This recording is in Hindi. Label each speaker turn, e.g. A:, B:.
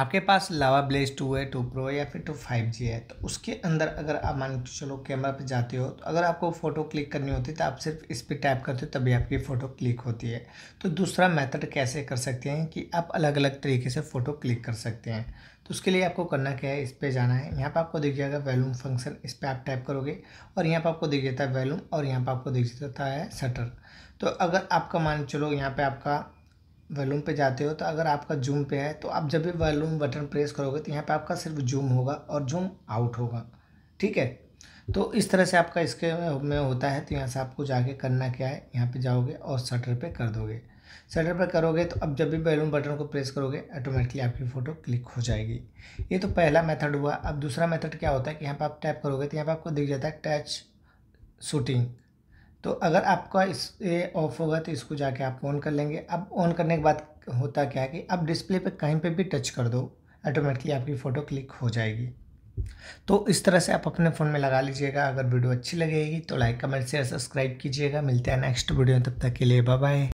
A: आपके पास लावा ब्लेज टू है टू प्रो या फिर टू फाइव जी है तो उसके अंदर अगर आप मान के चलो कैमरा पे जाते हो तो अगर आपको फ़ोटो क्लिक करनी होती है तो आप सिर्फ इस पर टैप करते हो तभी आपकी फ़ोटो क्लिक होती है तो दूसरा मेथड कैसे कर सकते हैं कि आप अलग अलग तरीके से फ़ोटो क्लिक कर सकते हैं तो उसके लिए आपको करना क्या है इस पर जाना है यहाँ पर आपको दिख जाएगा वैलूम फंक्शन इस पर आप टैप करोगे और यहाँ पर आपको दिख जाता है वैलूम और यहाँ पर आपको दिख जाता है शटर तो अगर आपका मान चलो यहाँ पर आपका वॉल्यूम पे जाते हो तो अगर आपका जूम पे है तो आप जब भी वॉल्यूम बटन प्रेस करोगे तो यहाँ पे आपका सिर्फ जूम होगा और जूम आउट होगा ठीक है तो इस तरह से आपका इसके में होता है तो यहाँ से आपको जाके करना क्या है यहाँ पे जाओगे और शटर पे कर दोगे शटर पे करोगे तो अब जब भी वॉल्यूम बटन को प्रेस करोगे ऑटोमेटिकली आपकी फ़ोटो क्लिक हो जाएगी ये तो पहला मेथड हुआ अब दूसरा मेथड क्या होता है कि यहाँ पर आप टैप करोगे तो यहाँ पर आपको दिख जाता है टैच शूटिंग तो अगर आपका इस ये ऑफ होगा तो इसको जाके आप ऑन कर लेंगे अब ऑन करने के बाद होता क्या है कि अब डिस्प्ले पे कहीं पे भी टच कर दो ऑटोमेटिकली आपकी फ़ोटो क्लिक हो जाएगी तो इस तरह से आप अपने फ़ोन में लगा लीजिएगा अगर वीडियो अच्छी लगेगी तो लाइक कमेंट शेयर सब्सक्राइब कीजिएगा मिलते हैं नेक्स्ट वीडियो तब तक के लिए बाय